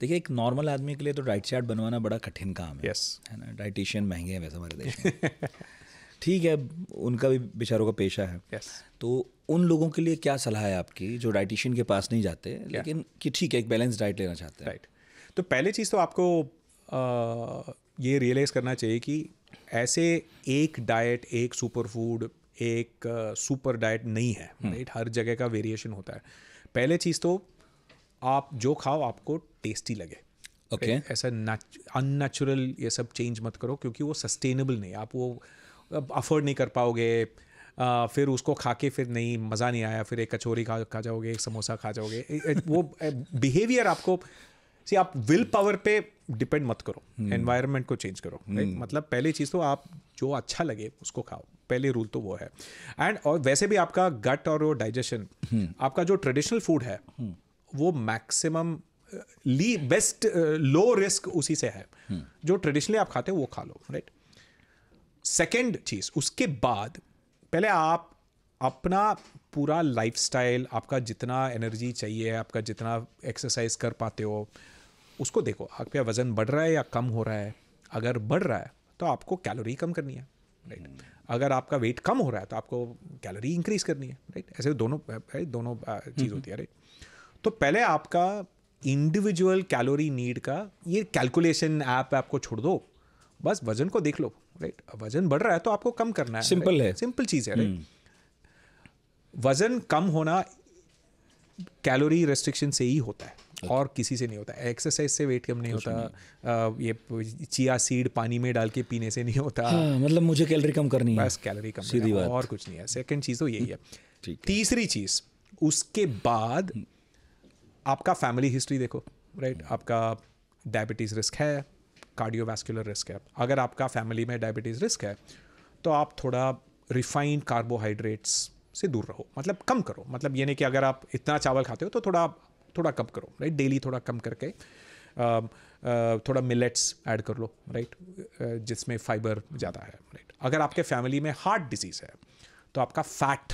देखिए एक नॉर्मल आदमी के लिए तो डाइट चार्ट बनवाना बड़ा कठिन काम है यस yes. है ना डाइटिशियन महंगे हैं वैसे हमारे देश में ठीक है उनका भी बेचारों का पेशा है yes. तो उन लोगों के लिए क्या सलाह है आपकी जो डाइटिशियन के पास नहीं जाते yeah. लेकिन कि ठीक है एक बैलेंस डाइट लेना चाहते हैं राइट right. तो पहली चीज़ तो आपको आ, ये रियलाइज़ करना चाहिए कि ऐसे एक डाइट एक सुपर फूड एक सुपर डाइट नहीं है राइट हम्म। हर जगह का वेरिएशन होता है पहले चीज़ तो आप जो खाओ आपको टेस्टी लगे ओके okay. ऐसा अननेचुरल ये सब चेंज मत करो क्योंकि वो सस्टेनेबल नहीं आप वो अफोर्ड नहीं कर पाओगे आ, फिर उसको खा के फिर नहीं मज़ा नहीं आया फिर एक कचौरी खा खा जाओगे एक समोसा खा जाओगे वो बिहेवियर आपको सी आप विल पावर पे डिपेंड मत करो एनवायरनमेंट hmm. को चेंज करो hmm. मतलब पहली चीज़ तो आप जो अच्छा लगे उसको खाओ पहले रूल तो वो है एंड और वैसे भी आपका गट और वो डाइजेशन hmm. आपका जो ट्रेडिशनल फूड है hmm. वो मैक्सिमम ली बेस्ट लो रिस्क उसी से है hmm. जो ट्रेडिशनली आप खाते हो वो खा लो राइट सेकेंड चीज़ उसके बाद पहले आप अपना पूरा लाइफ आपका जितना एनर्जी चाहिए आपका जितना एक्सरसाइज कर पाते हो उसको देखो आपका वज़न बढ़ रहा है या कम हो रहा है अगर बढ़ रहा है तो आपको कैलोरी कम करनी है राइट hmm. अगर आपका वेट कम हो रहा है तो आपको कैलोरी इंक्रीज करनी है राइट ऐसे दोनों दोनों चीज़ hmm. होती है राइट तो पहले आपका इंडिविजुअल कैलोरी नीड का ये कैलकुलेशन ऐप आपको छोड़ दो बस वजन को देख लो राइट वजन बढ़ रहा है तो आपको कम करना है सिंपल है सिंपल चीज़ है हम्म। वजन कम होना कैलोरी रेस्ट्रिक्शन से ही होता है okay. अच्छा। और किसी से नहीं होता एक्सरसाइज से वेट कम नहीं होता नहीं। ये चिया सीड पानी में डाल के पीने से नहीं होता हाँ, मतलब मुझे कैलोरी कम करनी है बस कैलोरी कम सीधी बात और कुछ नहीं है सेकंड चीज़ तो यही है तीसरी चीज़ उसके बाद हम्म। आपका फैमिली हिस्ट्री देखो राइट आपका डायबिटीज़ रिस्क है कार्डियोवैस्कुलर रिस्क है अगर आपका फैमिली में डायबिटीज़ रिस्क है तो आप थोड़ा रिफाइंड कार्बोहाइड्रेट्स से दूर रहो मतलब कम करो मतलब ये नहीं कि अगर आप इतना चावल खाते हो तो थोड़ा थोड़ा कम करो राइट डेली थोड़ा कम करके थोड़ा मिलेट्स ऐड कर लो राइट जिसमें फाइबर ज़्यादा है राइट अगर आपके फैमिली में हार्ट डिजीज़ है तो आपका फैट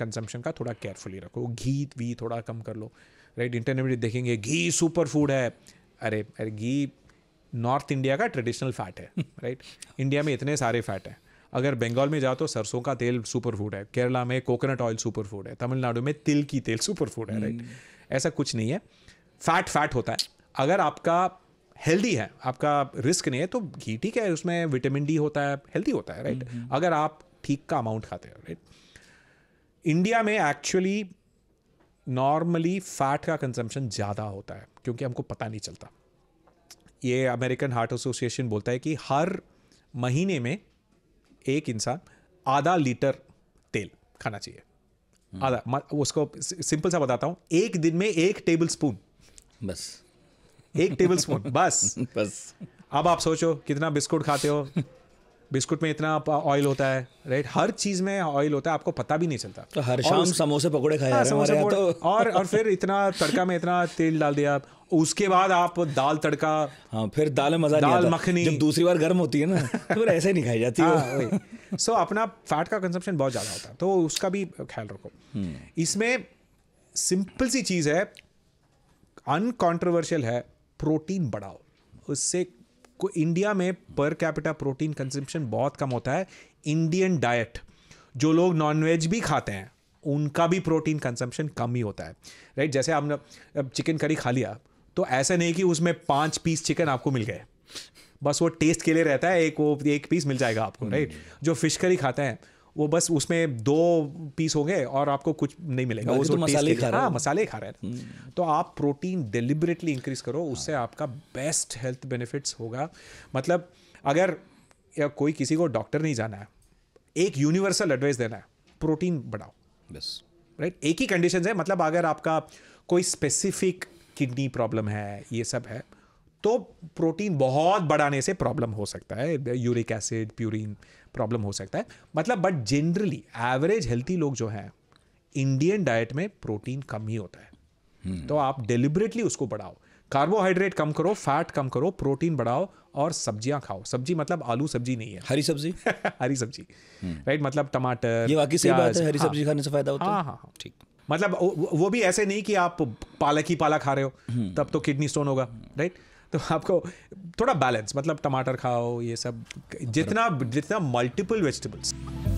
कंजम्पशन का थोड़ा केयरफुली रखो घी भी थोड़ा कम कर लो राइट इंटरनेट देखेंगे घी सुपर फूड है अरे अरे घी नॉर्थ इंडिया का ट्रेडिशनल फैट है राइट इंडिया में इतने सारे फैट हैं अगर बंगाल में जाओ तो सरसों का तेल सुपर फूड है केरला में कोकोनट ऑयल सुपर फूड है तमिलनाडु में तिल की तेल सुपर फूड है राइट hmm. ऐसा कुछ नहीं है फैट फैट होता है अगर आपका हेल्दी है आपका रिस्क नहीं है तो घी ठीक है उसमें विटामिन डी होता है हेल्दी होता है राइट hmm, hmm. अगर आप ठीक का अमाउंट खाते हो राइट इंडिया में एक्चुअली नॉर्मली फैट का कंजम्पशन ज़्यादा होता है क्योंकि हमको पता नहीं चलता ये अमेरिकन हार्ट एसोसिएशन बोलता है कि हर महीने में एक इंसान आधा लीटर तेल खाना चाहिए हम्म। आधा उसको सिंपल सा बताता हूँ एक दिन में एक टेबल स्पून बस एक टेबल स्पून बस बस अब आप सोचो कितना बिस्कुट खाते हो बिस्कुट में इतना ऑयल होता है राइट हर चीज़ में ऑयल होता है आपको पता भी नहीं चलता तो हर शाम समोसे पकोड़े खाए हाँ, समोसे तो। और और फिर इतना तड़का में इतना तेल डाल दिया उसके बाद आप दाल तड़का हाँ फिर दाल में मजा दाल मखनी जब दूसरी बार गर्म होती है ना तो फिर ऐसे नहीं खाई जाती है हाँ, सो अपना फैट का कंजप्शन बहुत ज़्यादा होता है तो उसका भी ख्याल रखो हम्म। इसमें सिंपल सी चीज़ है अनकॉन्ट्रोवर्शियल है प्रोटीन बढ़ाओ उससे को इंडिया में पर कैपिटा प्रोटीन कंजम्पशन बहुत कम होता है इंडियन डाइट जो लोग नॉनवेज भी खाते हैं उनका भी प्रोटीन कंजम्पशन कम ही होता है राइट जैसे आपने चिकन करी खा लिया तो ऐसा नहीं कि उसमें पाँच पीस चिकन आपको मिल गए बस वो टेस्ट के लिए रहता है एक वो एक पीस मिल जाएगा आपको राइट हम्म। जो फिश करी खाते हैं वो बस उसमें दो पीस हो गए और आपको कुछ नहीं मिलेगा वो तो मसाले खा रहे हाँ मसाले खा रहे हैं हम्म। तो आप प्रोटीन डिलिबरेटली इंक्रीज करो उससे हाँ। आपका बेस्ट हेल्थ बेनिफिट्स होगा मतलब अगर या कोई किसी को डॉक्टर नहीं जाना है एक यूनिवर्सल एडवाइस देना है प्रोटीन बढ़ाओ बस राइट एक ही कंडीशन है मतलब अगर आपका कोई स्पेसिफिक किडनी प्रॉब्लम है ये सब है तो प्रोटीन बहुत बढ़ाने से प्रॉब्लम हो सकता है यूरिक एसिड प्यूरिन प्रॉब्लम हो सकता है मतलब बट जनरली एवरेज हेल्थी लोग जो हैं इंडियन डाइट में प्रोटीन कम ही होता है हम्म। तो आप डिलिबरेटली उसको बढ़ाओ कार्बोहाइड्रेट कम करो फैट कम करो प्रोटीन बढ़ाओ और सब्जियां खाओ सब्जी मतलब आलू सब्जी नहीं है हरी सब्जी हरी सब्जी राइट हम्म। मतलब टमाटर ये वाकई सही बात है हरी सब्जी हाँ। खाने से फायदा होता है हाँ हाँ, हाँ। ठीक मतलब वो, भी ऐसे नहीं कि आप पालक ही पालक खा रहे हो हम्म। तब तो किडनी स्टोन होगा राइट तो आपको थोड़ा बैलेंस मतलब टमाटर खाओ ये सब जितना जितना मल्टीपल वेजिटेबल्स